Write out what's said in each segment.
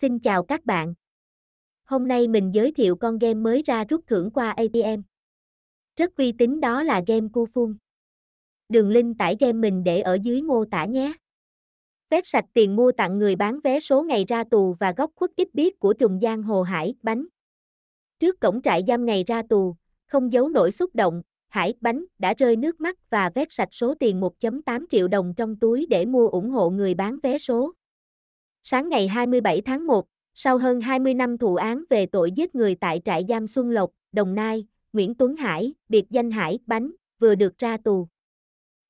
Xin chào các bạn. Hôm nay mình giới thiệu con game mới ra rút thưởng qua ATM. Rất uy tín đó là game Cu Phun. Đường link tải game mình để ở dưới mô tả nhé. Vét sạch tiền mua tặng người bán vé số ngày ra tù và góc khuất ít biết của trùng giang hồ hải bánh. Trước cổng trại giam ngày ra tù, không giấu nổi xúc động, Hải Bánh đã rơi nước mắt và vét sạch số tiền 1.8 triệu đồng trong túi để mua ủng hộ người bán vé số. Sáng ngày 27 tháng 1, sau hơn 20 năm thụ án về tội giết người tại trại giam Xuân Lộc, Đồng Nai, Nguyễn Tuấn Hải, biệt danh Hải, Bánh, vừa được ra tù.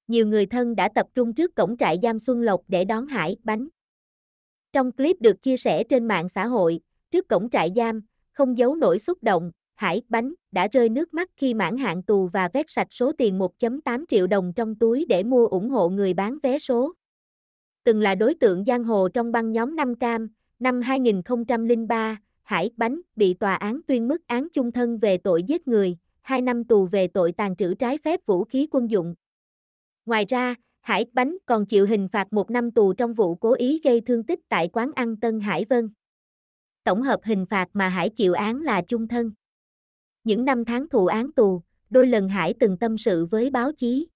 Nhiều người thân đã tập trung trước cổng trại giam Xuân Lộc để đón Hải, Bánh. Trong clip được chia sẻ trên mạng xã hội, trước cổng trại giam, không giấu nổi xúc động, Hải, Bánh đã rơi nước mắt khi mãn hạn tù và vét sạch số tiền 1.8 triệu đồng trong túi để mua ủng hộ người bán vé số từng là đối tượng giang hồ trong băng nhóm Nam Cam, năm 2003, Hải Bánh bị tòa án tuyên mức án chung thân về tội giết người, 2 năm tù về tội tàn trữ trái phép vũ khí quân dụng. Ngoài ra, Hải Bánh còn chịu hình phạt 1 năm tù trong vụ cố ý gây thương tích tại quán ăn Tân Hải Vân. Tổng hợp hình phạt mà Hải chịu án là chung thân. Những năm tháng thụ án tù, đôi lần Hải từng tâm sự với báo chí.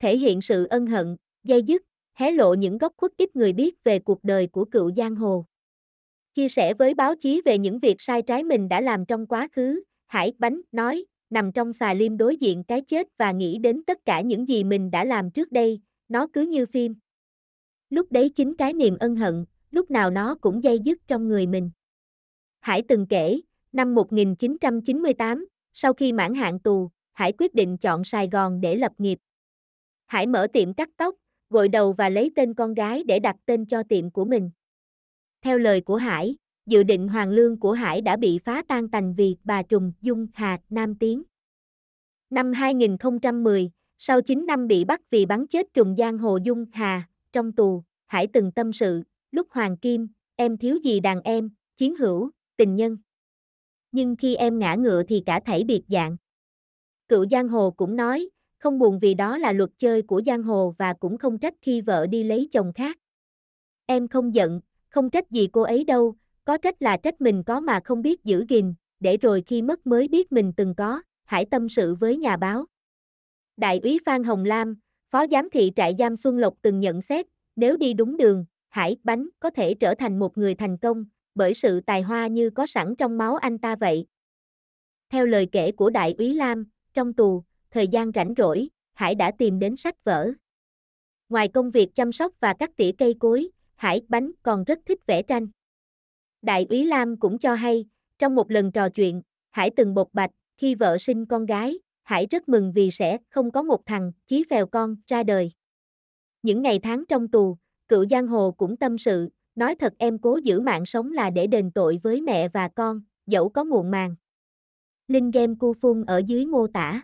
Thể hiện sự ân hận, dây dứt, hé lộ những góc khuất ít người biết về cuộc đời của cựu giang hồ. Chia sẻ với báo chí về những việc sai trái mình đã làm trong quá khứ, Hải Bánh nói, nằm trong xà lim đối diện cái chết và nghĩ đến tất cả những gì mình đã làm trước đây, nó cứ như phim. Lúc đấy chính cái niềm ân hận, lúc nào nó cũng dây dứt trong người mình. Hải từng kể, năm 1998, sau khi mãn hạn tù, Hải quyết định chọn Sài Gòn để lập nghiệp. Hải mở tiệm cắt tóc, gội đầu và lấy tên con gái để đặt tên cho tiệm của mình. Theo lời của Hải, dự định hoàng lương của Hải đã bị phá tan tành vì bà Trùng Dung Hà Nam Tiến. Năm 2010, sau 9 năm bị bắt vì bắn chết Trùng Giang Hồ Dung Hà, trong tù, Hải từng tâm sự, lúc Hoàng Kim, em thiếu gì đàn em, chiến hữu, tình nhân. Nhưng khi em ngã ngựa thì cả thảy biệt dạng. Cựu Giang Hồ cũng nói, không buồn vì đó là luật chơi của giang hồ và cũng không trách khi vợ đi lấy chồng khác. Em không giận, không trách gì cô ấy đâu, có trách là trách mình có mà không biết giữ gìn, để rồi khi mất mới biết mình từng có, hãy tâm sự với nhà báo. Đại úy Phan Hồng Lam, Phó Giám thị trại giam Xuân Lộc từng nhận xét, nếu đi đúng đường, Hải Bánh có thể trở thành một người thành công, bởi sự tài hoa như có sẵn trong máu anh ta vậy. Theo lời kể của Đại úy Lam, trong tù, thời gian rảnh rỗi, Hải đã tìm đến sách vở. Ngoài công việc chăm sóc và cắt tỉa cây cối, Hải Bánh còn rất thích vẽ tranh. Đại úy Lam cũng cho hay, trong một lần trò chuyện, Hải từng bộc bạch, khi vợ sinh con gái, Hải rất mừng vì sẽ không có một thằng chí phèo con ra đời. Những ngày tháng trong tù, cựu giang hồ cũng tâm sự, nói thật em cố giữ mạng sống là để đền tội với mẹ và con, dẫu có muộn màng. Linh Game Cu Phun ở dưới mô tả.